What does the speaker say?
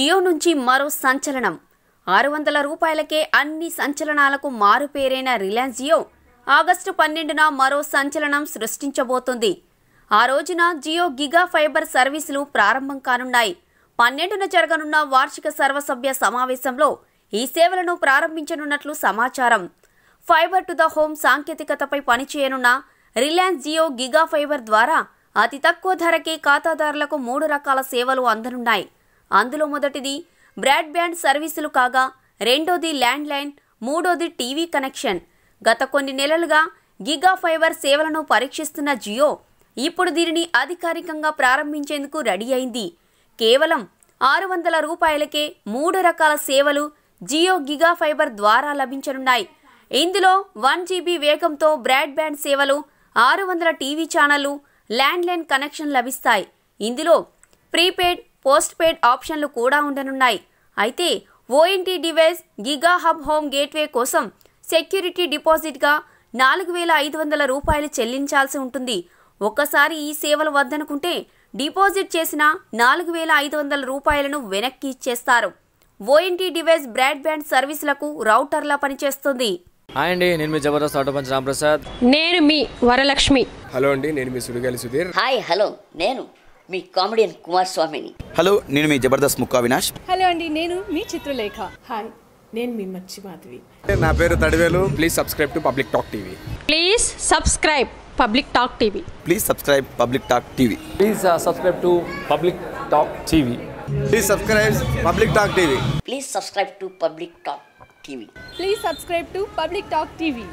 జియో నుంచి మరో సంచలనం ఆరు వందల రూపాయలకే అన్ని సంచలనాలకు మారుపేరైన రిలయన్స్ జియో ఆగస్టు పన్నెండున మరో సంచలనం సృష్టించబోతుంది ఆ రోజున జియో గిగా ఫైబర్ సర్వీసులు ప్రారంభం కానున్నాయి పన్నెండున జరగనున్న వార్షిక సర్వసభ్య సమావేశంలో ఈ సేవలను ప్రారంభించనున్నట్లు సమాచారం ఫైబర్ టు ద హోమ్ సాంకేతికతపై పనిచేయనున్న రిలయన్స్ జియో గిగా ఫైబర్ ద్వారా అతి తక్కువ ధరకే ఖాతాదారులకు మూడు రకాల సేవలు అందనున్నాయి అందులో మొదటిది బ్రాడ్బ్యాండ్ సర్వీసులు కాగా రెండోది ల్యాండ్లైన్ మూడోది టీవీ కనెక్షన్ గత కొన్ని నెలలుగా గిగా ఫైబర్ సేవలను పరీక్షిస్తున్న జియో ఇప్పుడు దీనిని అధికారికంగా ప్రారంభించేందుకు రెడీ అయింది కేవలం ఆరు వందల రూపాయలకే మూడు రకాల సేవలు జియో గిగా ఫైబర్ ద్వారా లభించనున్నాయి ఇందులో వన్ జీబీ వేగంతో బ్రాడ్బ్యాండ్ సేవలు ఆరు వందల టీవీ ఛానళ్లు ల్యాండ్లైన్ కనెక్షన్ లభిస్తాయి ఇందులో ప్రీపెయిడ్ పోస్ట్ పెయిడ్ ఆప్షన్లు కూడా ఉండనున్నాయి అయితే ONT device giga hub home gateway కోసం సెక్యూరిటీ డిపాజిట్గా నాలుగు వేల ఐదు వందల రూపాయలు చెల్లించాల్సి ఉంటుంది ఒక్కసారి ఈ సేవలు వద్దనుకుంటే డిపాజిట్ చేసిన నాలుగు వేల ఐదు వందల రూపాయలను వెనక్కి ఇచ్చేస్తారు ఓఎన్టీ డివైస్ బ్రాడ్బ్యాండ్ సర్వీసులకు రౌటర్లా పనిచేస్తుంది హాయ్ అండి నేను మీ జబర్దస్త్ ఆటో పంచ్ నేను మీ వరలక్ష్మి హలో అండి నేను మీ సుడిగాలి సుధీర్ హాయ్ హలో నేను మీ కామెడియన్ కుమార్ స్వామిని హలో నేను మీ జబర్దస్త్ ముక్కా వినాష్ హలో అండి నేను మీ చిత్రలేఖ హాయ్ నేను మీ మచ్చి మాధవి నా పేరు Tadivelu please subscribe to public talk TV please subscribe public talk TV please subscribe public talk TV please subscribe to public talk TV please subscribe public talk TV please subscribe to public talk TV please subscribe to public talk TV